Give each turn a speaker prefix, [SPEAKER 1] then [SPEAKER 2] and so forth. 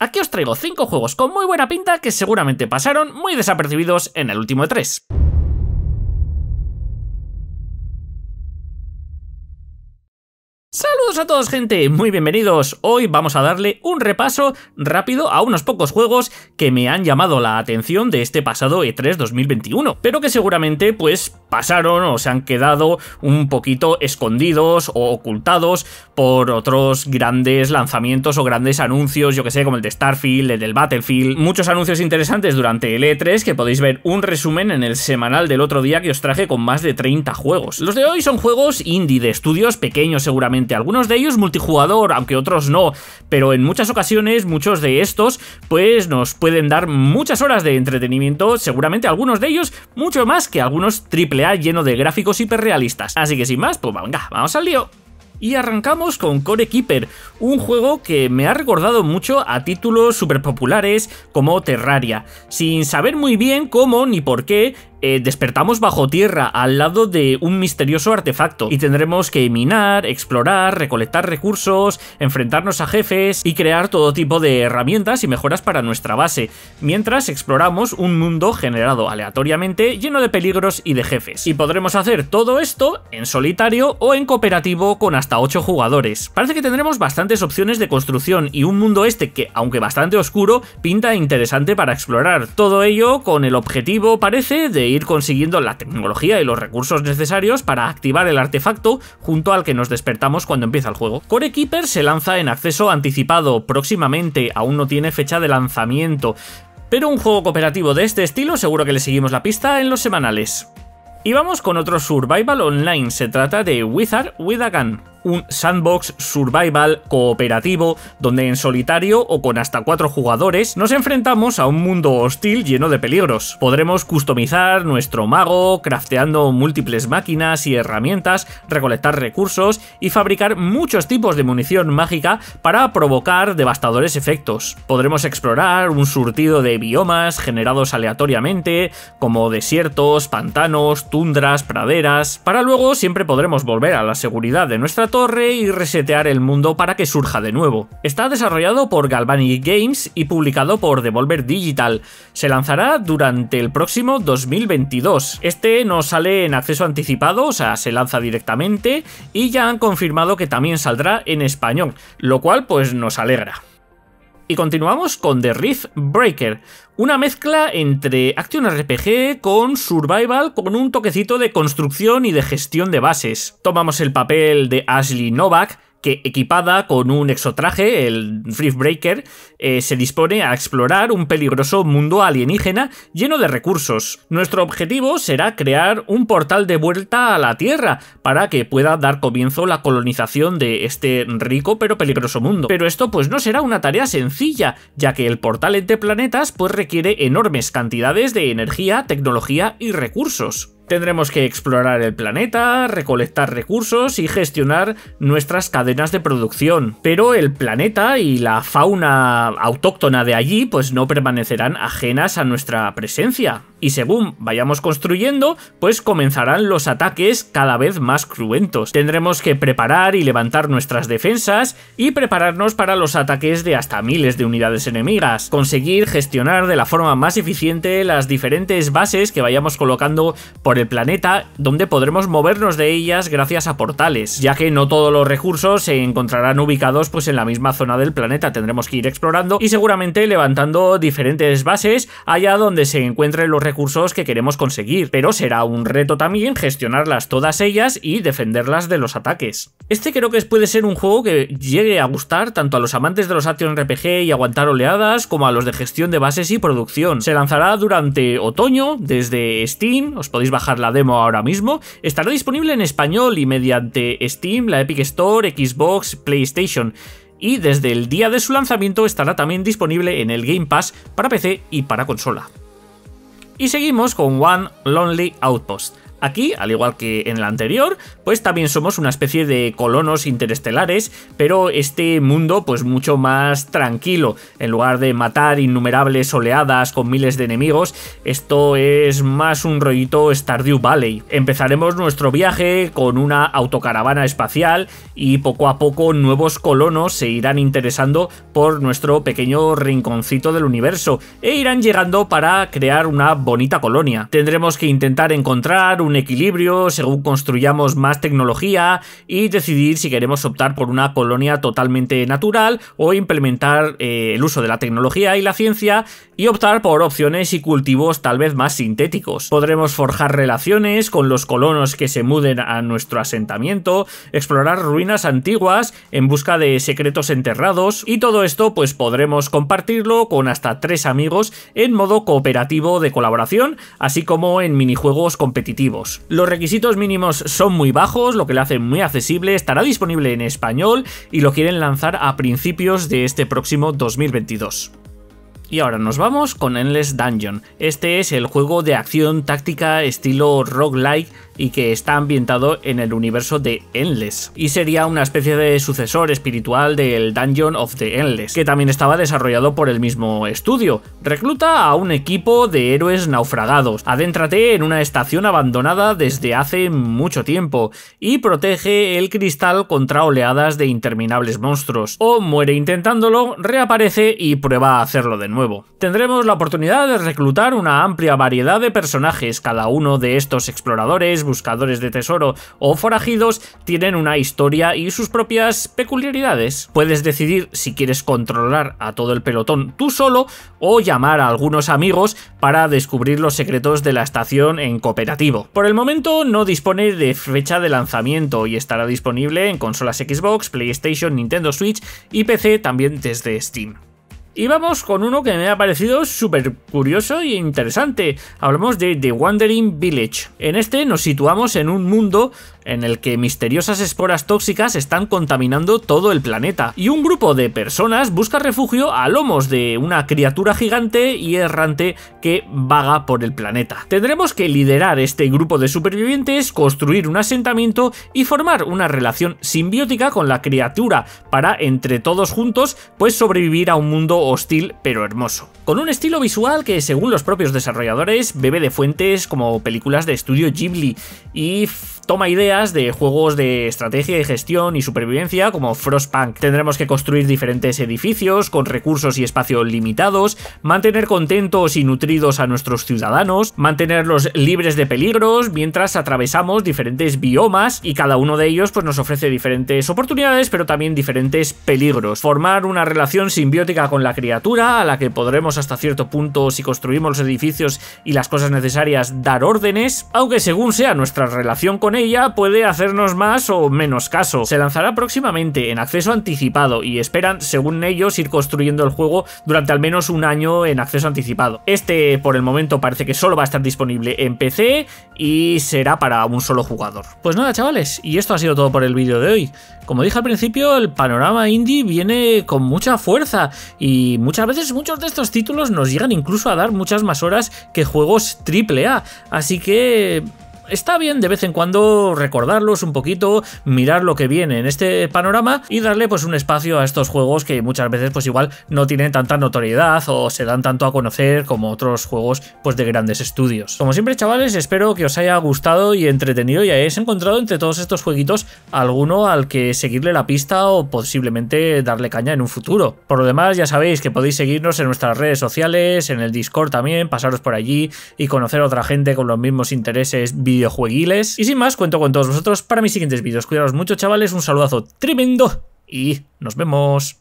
[SPEAKER 1] Aquí os traigo 5 juegos con muy buena pinta que seguramente pasaron muy desapercibidos en el último de 3 a todos gente, muy bienvenidos. Hoy vamos a darle un repaso rápido a unos pocos juegos que me han llamado la atención de este pasado E3 2021, pero que seguramente pues pasaron o se han quedado un poquito escondidos o ocultados por otros grandes lanzamientos o grandes anuncios, yo que sé, como el de Starfield, el del Battlefield, muchos anuncios interesantes durante el E3 que podéis ver un resumen en el semanal del otro día que os traje con más de 30 juegos. Los de hoy son juegos indie de estudios pequeños seguramente, algunos de ellos multijugador, aunque otros no, pero en muchas ocasiones muchos de estos pues nos pueden dar muchas horas de entretenimiento, seguramente algunos de ellos mucho más que algunos AAA lleno de gráficos hiperrealistas. Así que sin más, pues venga, vamos al lío. Y arrancamos con Core Keeper, un juego que me ha recordado mucho a títulos super populares como Terraria. Sin saber muy bien cómo ni por qué, eh, despertamos bajo tierra al lado de un misterioso artefacto y tendremos que minar, explorar, recolectar recursos, enfrentarnos a jefes y crear todo tipo de herramientas y mejoras para nuestra base, mientras exploramos un mundo generado aleatoriamente lleno de peligros y de jefes. Y podremos hacer todo esto en solitario o en cooperativo con hasta 8 jugadores. Parece que tendremos bastantes opciones de construcción y un mundo este que, aunque bastante oscuro, pinta interesante para explorar. Todo ello con el objetivo, parece, de ir consiguiendo la tecnología y los recursos necesarios para activar el artefacto junto al que nos despertamos cuando empieza el juego. Core Keeper se lanza en acceso anticipado próximamente, aún no tiene fecha de lanzamiento, pero un juego cooperativo de este estilo seguro que le seguimos la pista en los semanales. Y vamos con otro Survival Online, se trata de Wizard with a Gun un sandbox survival cooperativo donde en solitario o con hasta cuatro jugadores nos enfrentamos a un mundo hostil lleno de peligros. Podremos customizar nuestro mago, crafteando múltiples máquinas y herramientas, recolectar recursos y fabricar muchos tipos de munición mágica para provocar devastadores efectos. Podremos explorar un surtido de biomas generados aleatoriamente, como desiertos, pantanos, tundras, praderas, para luego siempre podremos volver a la seguridad de nuestra torre y resetear el mundo para que surja de nuevo. Está desarrollado por Galvani Games y publicado por Devolver Digital. Se lanzará durante el próximo 2022. Este no sale en acceso anticipado, o sea, se lanza directamente y ya han confirmado que también saldrá en español, lo cual pues nos alegra. Y continuamos con The Rift Breaker, una mezcla entre acción RPG con Survival con un toquecito de construcción y de gestión de bases. Tomamos el papel de Ashley Novak, que equipada con un exotraje, el Free Breaker, eh, se dispone a explorar un peligroso mundo alienígena lleno de recursos. Nuestro objetivo será crear un portal de vuelta a la Tierra para que pueda dar comienzo la colonización de este rico pero peligroso mundo. Pero esto pues no será una tarea sencilla, ya que el portal entre planetas pues requiere enormes cantidades de energía, tecnología y recursos. Tendremos que explorar el planeta, recolectar recursos y gestionar nuestras cadenas de producción. Pero el planeta y la fauna autóctona de allí pues no permanecerán ajenas a nuestra presencia y según vayamos construyendo, pues comenzarán los ataques cada vez más cruentos. Tendremos que preparar y levantar nuestras defensas y prepararnos para los ataques de hasta miles de unidades enemigas, conseguir gestionar de la forma más eficiente las diferentes bases que vayamos colocando por el planeta, donde podremos movernos de ellas gracias a portales, ya que no todos los recursos se encontrarán ubicados pues en la misma zona del planeta, tendremos que ir explorando y seguramente levantando diferentes bases allá donde se encuentren los recursos que queremos conseguir, pero será un reto también gestionarlas todas ellas y defenderlas de los ataques. Este creo que puede ser un juego que llegue a gustar tanto a los amantes de los action RPG y aguantar oleadas, como a los de gestión de bases y producción. Se lanzará durante otoño desde Steam, os podéis bajar la demo ahora mismo, estará disponible en español y mediante Steam, la Epic Store, Xbox, PlayStation y desde el día de su lanzamiento estará también disponible en el Game Pass para PC y para consola. Y seguimos con One Lonely Outpost, Aquí, al igual que en el anterior, pues también somos una especie de colonos interestelares, pero este mundo pues mucho más tranquilo. En lugar de matar innumerables oleadas con miles de enemigos, esto es más un rollito Stardew Valley. Empezaremos nuestro viaje con una autocaravana espacial y poco a poco nuevos colonos se irán interesando por nuestro pequeño rinconcito del universo e irán llegando para crear una bonita colonia. Tendremos que intentar encontrar un equilibrio según construyamos más tecnología y decidir si queremos optar por una colonia totalmente natural o implementar eh, el uso de la tecnología y la ciencia y optar por opciones y cultivos tal vez más sintéticos. Podremos forjar relaciones con los colonos que se muden a nuestro asentamiento, explorar ruinas antiguas en busca de secretos enterrados y todo esto pues podremos compartirlo con hasta tres amigos en modo cooperativo de colaboración, así como en minijuegos competitivos. Los requisitos mínimos son muy bajos, lo que le hace muy accesible, estará disponible en español y lo quieren lanzar a principios de este próximo 2022. Y ahora nos vamos con Endless Dungeon. Este es el juego de acción táctica estilo roguelike y que está ambientado en el universo de Endless, y sería una especie de sucesor espiritual del Dungeon of the Endless, que también estaba desarrollado por el mismo estudio. Recluta a un equipo de héroes naufragados, adéntrate en una estación abandonada desde hace mucho tiempo, y protege el cristal contra oleadas de interminables monstruos, o muere intentándolo, reaparece y prueba a hacerlo de nuevo. Tendremos la oportunidad de reclutar una amplia variedad de personajes, cada uno de estos exploradores, buscadores de tesoro o forajidos tienen una historia y sus propias peculiaridades. Puedes decidir si quieres controlar a todo el pelotón tú solo o llamar a algunos amigos para descubrir los secretos de la estación en cooperativo. Por el momento no dispone de fecha de lanzamiento y estará disponible en consolas Xbox, PlayStation, Nintendo Switch y PC también desde Steam. Y vamos con uno que me ha parecido súper curioso e interesante. Hablamos de The Wandering Village. En este nos situamos en un mundo en el que misteriosas esporas tóxicas están contaminando todo el planeta, y un grupo de personas busca refugio a lomos de una criatura gigante y errante que vaga por el planeta. Tendremos que liderar este grupo de supervivientes, construir un asentamiento y formar una relación simbiótica con la criatura para, entre todos juntos, pues sobrevivir a un mundo hostil pero hermoso. Con un estilo visual que, según los propios desarrolladores, bebe de fuentes como películas de estudio Ghibli y toma ideas de juegos de estrategia y gestión y supervivencia como Frostpunk. Tendremos que construir diferentes edificios con recursos y espacio limitados, mantener contentos y nutridos a nuestros ciudadanos, mantenerlos libres de peligros mientras atravesamos diferentes biomas y cada uno de ellos pues nos ofrece diferentes oportunidades pero también diferentes peligros. Formar una relación simbiótica con la criatura a la que podremos hasta cierto punto si construimos los edificios y las cosas necesarias dar órdenes, aunque según sea nuestra relación con ella puede hacernos más o menos caso. Se lanzará próximamente en acceso anticipado y esperan, según ellos, ir construyendo el juego durante al menos un año en acceso anticipado. Este, por el momento, parece que solo va a estar disponible en PC y será para un solo jugador. Pues nada, chavales, y esto ha sido todo por el vídeo de hoy. Como dije al principio, el panorama indie viene con mucha fuerza y muchas veces muchos de estos títulos nos llegan incluso a dar muchas más horas que juegos AAA, Así que está bien de vez en cuando recordarlos un poquito, mirar lo que viene en este panorama y darle pues un espacio a estos juegos que muchas veces pues igual no tienen tanta notoriedad o se dan tanto a conocer como otros juegos pues de grandes estudios. Como siempre chavales espero que os haya gustado y entretenido y hayáis encontrado entre todos estos jueguitos alguno al que seguirle la pista o posiblemente darle caña en un futuro. Por lo demás ya sabéis que podéis seguirnos en nuestras redes sociales, en el Discord también, pasaros por allí y conocer a otra gente con los mismos intereses videojueguiles. Y sin más, cuento con todos vosotros para mis siguientes vídeos. Cuidaros mucho, chavales, un saludazo tremendo y nos vemos.